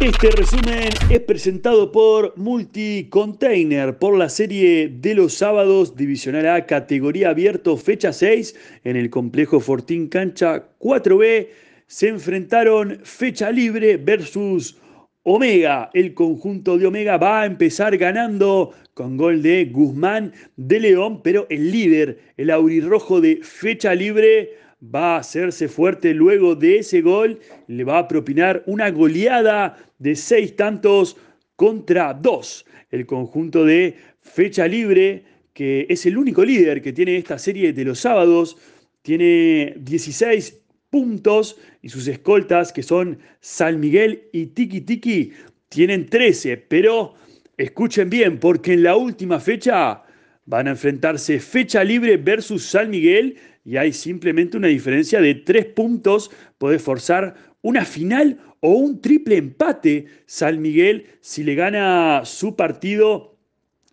Este resumen es presentado por Multicontainer por la serie de los sábados Divisional A categoría abierto fecha 6 en el complejo Fortín Cancha 4B. Se enfrentaron fecha libre versus Omega. El conjunto de Omega va a empezar ganando con gol de Guzmán de León, pero el líder, el aurirrojo de fecha libre, va a hacerse fuerte luego de ese gol, le va a propinar una goleada de seis tantos contra dos. El conjunto de fecha libre, que es el único líder que tiene esta serie de los sábados, tiene 16 puntos y sus escoltas, que son San Miguel y Tiki Tiki, tienen 13, pero escuchen bien, porque en la última fecha van a enfrentarse fecha libre versus San Miguel y hay simplemente una diferencia de tres puntos, puede forzar una final o un triple empate San Miguel si le gana su partido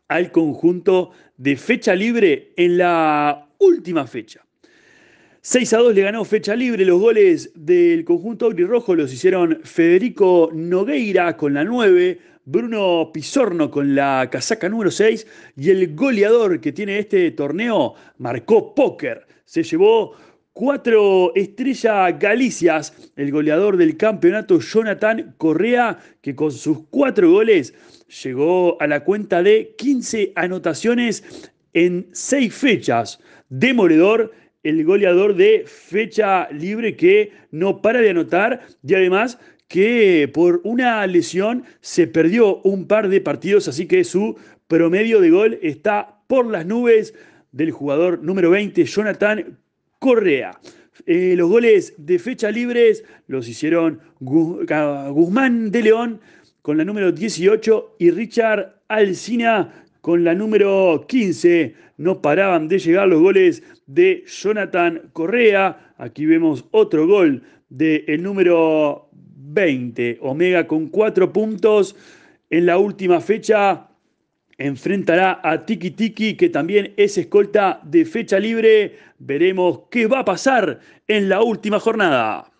al conjunto de fecha libre en la última fecha. 6 a 2 le ganó fecha libre. Los goles del conjunto rojo los hicieron Federico Nogueira con la 9, Bruno Pisorno con la casaca número 6 y el goleador que tiene este torneo, Marcó Póker se llevó cuatro estrellas galicias, el goleador del campeonato Jonathan Correa, que con sus cuatro goles llegó a la cuenta de 15 anotaciones en seis fechas. Demoledor, el goleador de fecha libre que no para de anotar y además que por una lesión se perdió un par de partidos, así que su promedio de gol está por las nubes del jugador número 20, Jonathan Correa. Eh, los goles de fecha libres los hicieron Guzmán de León con la número 18 y Richard Alcina con la número 15. No paraban de llegar los goles de Jonathan Correa. Aquí vemos otro gol del el número 20. Omega con cuatro puntos en la última fecha enfrentará a Tiki Tiki, que también es escolta de fecha libre. Veremos qué va a pasar en la última jornada.